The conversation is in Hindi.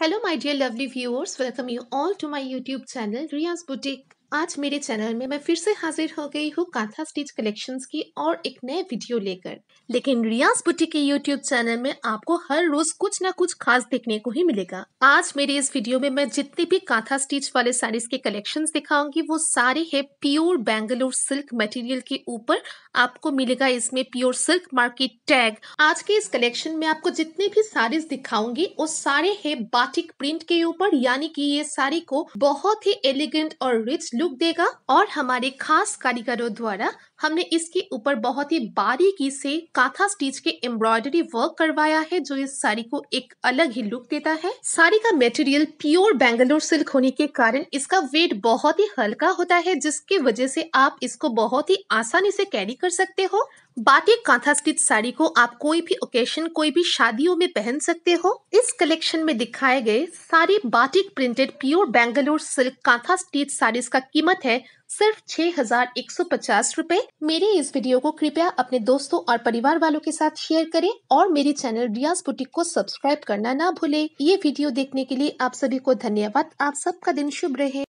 Hello my dear lovely viewers, welcome you all to my YouTube channel Ria's Boutique. आज मेरे चैनल में मैं फिर से हाजिर हो गई हूँ कांथा स्टिच कलेक्शंस की और एक नए वीडियो लेकर लेकिन रियाज बुटी के यूट्यूब चैनल में आपको हर रोज कुछ ना कुछ खास देखने को ही मिलेगा आज मेरे इस वीडियो में मैं जितने भी कांथा स्टिच वाले साड़ीज के कलेक्शन दिखाऊंगी वो सारे है प्योर बेंगलोर सिल्क मटेरियल के ऊपर आपको मिलेगा इसमें प्योर सिल्क मार्केट टैग आज के इस कलेक्शन में आपको जितने भी साड़ीज दिखाऊंगी वो सारे है बाटिक प्रिंट के ऊपर यानी की ये साड़ी को बहुत ही एलिगेंट और रिच लुक देगा और हमारे खास कारीगरों द्वारा हमने इसके ऊपर बहुत ही बारीकी से काथा स्टिच के एम्ब्रॉयडरी वर्क करवाया है जो इस साड़ी को एक अलग ही लुक देता है साड़ी का मटेरियल प्योर बेंगलोर सिल्क होने के कारण इसका वेट बहुत ही हल्का होता है जिसकी वजह से आप इसको बहुत ही आसानी से कैरी कर सकते हो बाटिक कांथा स्टिच साड़ी को आप कोई भी ओकेशन कोई भी शादियों में पहन सकते हो इस कलेक्शन में दिखाए गए सारे batik printed pure Bangalore silk kantha stitch saris का कीमत है सिर्फ छह हजार एक सौ पचास रूपए मेरे इस वीडियो को कृपया अपने दोस्तों और परिवार वालों के साथ शेयर करें और मेरे चैनल रियाज बुटीक को सब्सक्राइब करना ना भूले ये वीडियो देखने के लिए आप सभी को धन्यवाद आप सबका दिन शुभ रहे